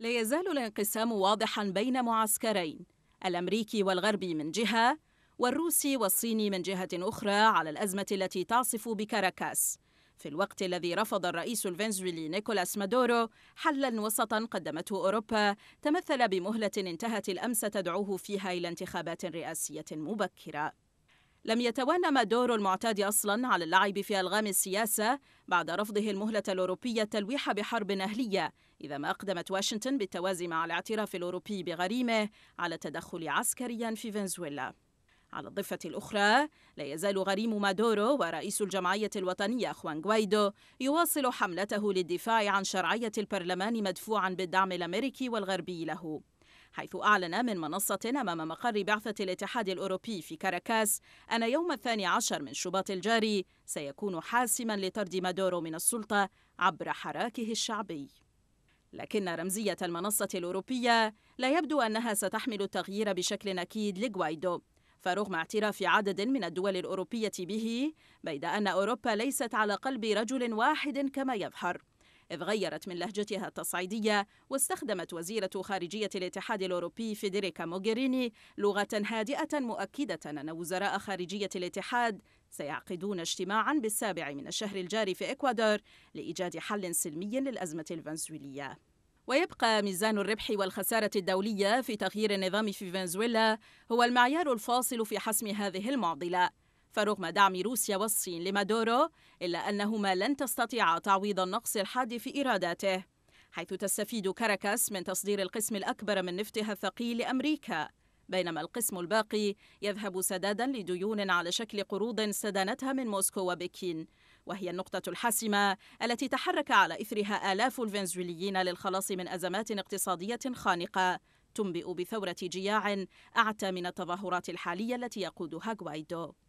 لا يزال الانقسام واضحا بين معسكرين الامريكي والغربي من جهه والروسي والصيني من جهه اخرى على الازمه التي تعصف بكاراكاس في الوقت الذي رفض الرئيس الفنزويلي نيكولاس مادورو حلا وسطا قدمته اوروبا تمثل بمهله انتهت الامس تدعوه فيها الى انتخابات رئاسيه مبكره لم يتوانى مادورو المعتاد أصلا على اللعب في ألغام السياسة بعد رفضه المهلة الأوروبية التلويح بحرب أهلية إذا ما أقدمت واشنطن بالتوازي مع الاعتراف الأوروبي بغريمه على تدخل عسكريا في فنزويلا على الضفة الأخرى لا يزال غريم مادورو ورئيس الجمعية الوطنية خوان غوايدو يواصل حملته للدفاع عن شرعية البرلمان مدفوعا بالدعم الأمريكي والغربي له حيث أعلن من منصة أمام مقر بعثة الاتحاد الأوروبي في كاراكاس أن يوم الثاني عشر من شباط الجاري سيكون حاسما لطرد مادورو من السلطة عبر حراكه الشعبي لكن رمزية المنصة الأوروبية لا يبدو أنها ستحمل التغيير بشكل أكيد لغوايدو فرغم اعتراف عدد من الدول الأوروبية به بيد أن أوروبا ليست على قلب رجل واحد كما يظهر إذ غيرت من لهجتها التصعيدية واستخدمت وزيرة خارجية الاتحاد الأوروبي فيدريكا موغيريني لغة هادئة مؤكدة أن وزراء خارجية الاتحاد سيعقدون اجتماعا بالسابع من الشهر الجاري في إكوادور لإيجاد حل سلمي للأزمة الفنزويلية ويبقى ميزان الربح والخسارة الدولية في تغيير النظام في فنزويلا هو المعيار الفاصل في حسم هذه المعضلة فرغم دعم روسيا والصين لمادورو إلا أنهما لن تستطيعا تعويض النقص الحاد في إيراداته حيث تستفيد كاراكاس من تصدير القسم الأكبر من نفطها الثقيل لأمريكا بينما القسم الباقي يذهب سدادا لديون على شكل قروض استدانتها من موسكو وبكين وهي النقطة الحاسمة التي تحرك على إثرها آلاف الفنزويليين للخلاص من أزمات اقتصادية خانقة تنبئ بثورة جياع أعتى من التظاهرات الحالية التي يقودها غوايدو